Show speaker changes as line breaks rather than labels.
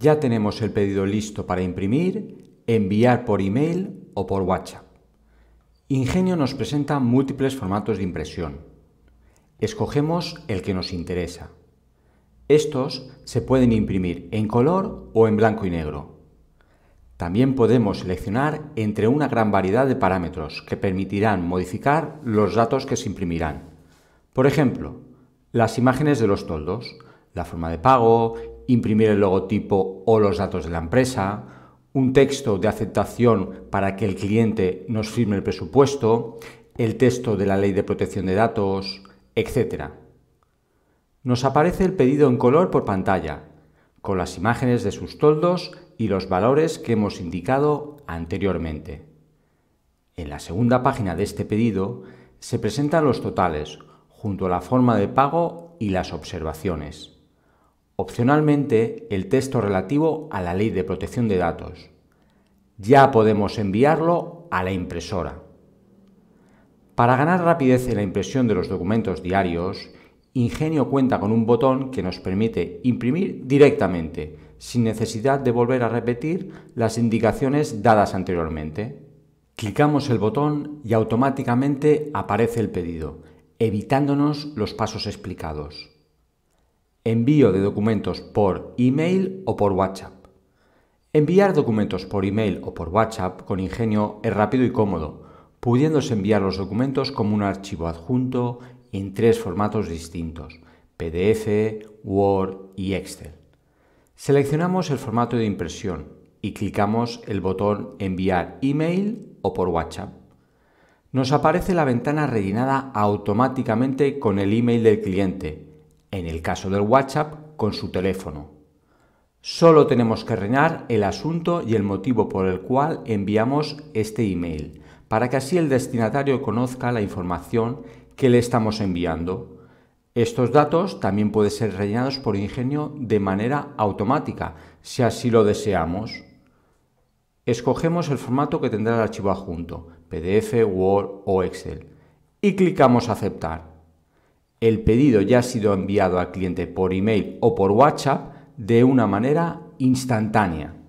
Ya tenemos el pedido listo para imprimir, enviar por email o por WhatsApp. Ingenio nos presenta múltiples formatos de impresión. Escogemos el que nos interesa. Estos se pueden imprimir en color o en blanco y negro. También podemos seleccionar entre una gran variedad de parámetros que permitirán modificar los datos que se imprimirán. Por ejemplo, las imágenes de los toldos, la forma de pago, imprimir el logotipo o los datos de la empresa, un texto de aceptación para que el cliente nos firme el presupuesto, el texto de la ley de protección de datos, etc. Nos aparece el pedido en color por pantalla, con las imágenes de sus toldos y los valores que hemos indicado anteriormente. En la segunda página de este pedido se presentan los totales, junto a la forma de pago y las observaciones. Opcionalmente, el texto relativo a la ley de protección de datos. Ya podemos enviarlo a la impresora. Para ganar rapidez en la impresión de los documentos diarios, Ingenio cuenta con un botón que nos permite imprimir directamente, sin necesidad de volver a repetir las indicaciones dadas anteriormente. Clicamos el botón y automáticamente aparece el pedido, evitándonos los pasos explicados. Envío de documentos por email o por WhatsApp. Enviar documentos por email o por WhatsApp con ingenio es rápido y cómodo, pudiéndose enviar los documentos como un archivo adjunto en tres formatos distintos, PDF, Word y Excel. Seleccionamos el formato de impresión y clicamos el botón Enviar email o por WhatsApp. Nos aparece la ventana rellenada automáticamente con el email del cliente en el caso del WhatsApp, con su teléfono. Solo tenemos que rellenar el asunto y el motivo por el cual enviamos este email, para que así el destinatario conozca la información que le estamos enviando. Estos datos también pueden ser rellenados por ingenio de manera automática, si así lo deseamos. Escogemos el formato que tendrá el archivo adjunto, PDF, Word o Excel, y clicamos Aceptar el pedido ya ha sido enviado al cliente por email o por WhatsApp de una manera instantánea.